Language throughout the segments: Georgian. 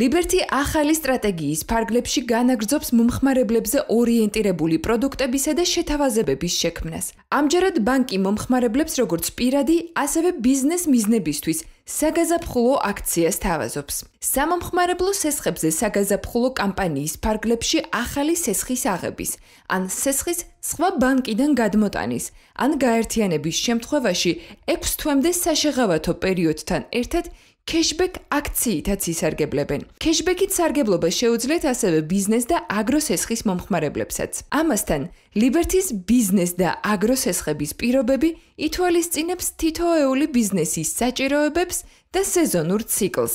Liberty ახალი სტრატეგიის ფარგლებში განაგრძობს მომხმარებლებზე ორიენტირებული პროდუქტებისა და შეთავაზებების შექმნას. ამჯერად ბანკი მომხმარებლებს როგორც პირადი, ასევე ბიზნეს მიზნებისთვის საგაზაფხულო აქციას თავაზობს. სამომხმარებლო სესხებზე საგაზაფხულო კამპანიის ფარგლებში ახალი სესხის აღების, ან სესხის სხვა ბანკიდან გადმოტანის, ან გაერთიანების შემთხვევაში 6 თვემდე საშეღავათო პერიოდთან ერთად кэшбек акციითაც ისარგებლებენ. кэшбекით სარგებლობა შეუძლიათ ასევე ბიზნეს და აგროსესხის მომხმარებლებსაც. ამასთან, ლიბერტის ბიზნეს და აგროსესხების პირობები ითვალისწინებს თითოეული ბიზნესის საჭიროებებს წლებს და სეზონურ ციკლს.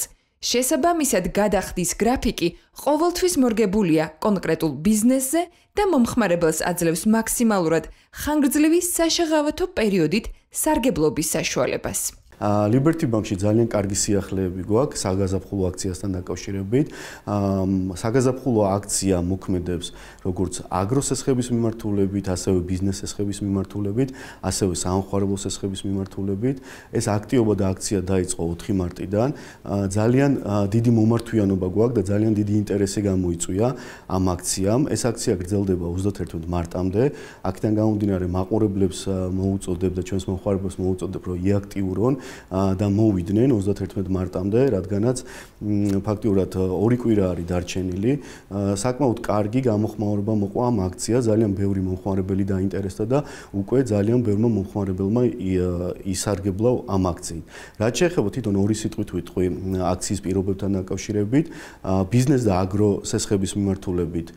შესაბამისად, გადახდის გრაფიკი ყოველთვის მორგებულია კონკრეტულ ბიზნესზე და მომხმარებელს აძლევს მაქსიმალურად ხანგრძლივი საშაღავათო პერიოდით სარგებლობის საშუალებას. Liberty Bank-ში ძალიან კარგი სიახლეები გვაქვს საგაზაფხულო აქციასთან დაკავშირებით. საგაზაფხულო აქცია მოქმედებს როგორც აგროსესხების მიმართულებით, ასევე ბიზნესესხების მიმართულებით, ასევე სამხარებო სესხების მიმართულებით. ეს აქტიობა და აქცია დაიწყო 4 მარტიდან. ძალიან დიდი მომართვიანობა გვაქვს და ძალიან დიდი ინტერესი გამოიწვია ამ აქციამ. ეს აქცია გრძელდება 31 მარტამდე. აქედან გამომდინარე მაყურებლებს მოუწოდებ და ჩვენს მომხარებლებს მოუწოდებ, რომ იაქტიურონ და მოვიდნენ 31 მარტამდე, რადგანაც ფაქტიურად ორი კვირა არის დარჩენილი. საკმაოდ კარგი გამოხმაურება მოყვა ამ აქციას, ძალიან ბევრი მომხმარებელი დაინტერესდა და უკვე ძალიან ბევრი მომხმარებელმა ისარგებლა ამ აქციით. რაც შეეხება თვითონ ორი სიტყვით ვიტყვი აქციის პირობებთან დაკავშირებით, ბიზნეს და აგრო სესხების მიმართულებით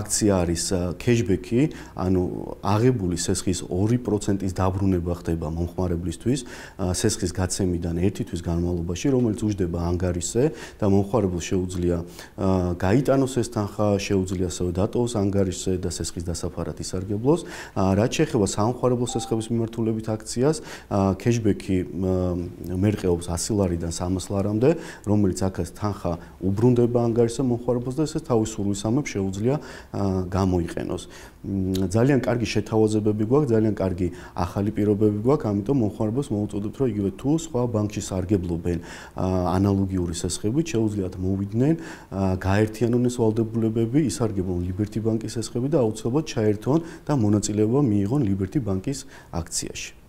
აქცია არის кэшბექი, ანუ აღებული სესხის 2% ის დაბრუნება ხდება მომხმარებლისთვის სესხის გაცემიდან ერთი თვის განმავლობაში, რომელიც უჯდება ანგარიშზე და მომხარებელ შეუძლია გაიტანოს ეს თანხა, შეუძლია ასევე დატოვოს ანგარიშზე და სესხის დასაფარად ისარგებლოს. რაც შეეხება სამომხარებელ სესხების მიმართულებით აქციას, кэшბექი მერყეობს 100 ლარიდან 300 ლარამდე, რომელიც ახაც თანხა უბრუნდება ანგარიშზე მომხარებელს და ესე თავისურვისამებ შეუძლია გამოიყენოს. ძალიან კარგი შეთავაზებები გვაქვს, ძალიან კარგი ახალი პირობები გვაქვს, ამიტომ მომხარებელს მოუწოდებს ვფიქრობთ, რომ იგივე თუ სხვა ბანკში სარგებლობენ ანალოგიური სესხებით, შეუძლიათ მოვიდნენ გაერთიანონეს ვალდებულებები, ისარგებლონ ლიბერტი ბანკის სესხები და აუცილებლად ჩაერთონ და მონაწილეობა მიიღონ ლიბერტი ბანკის აქციაში.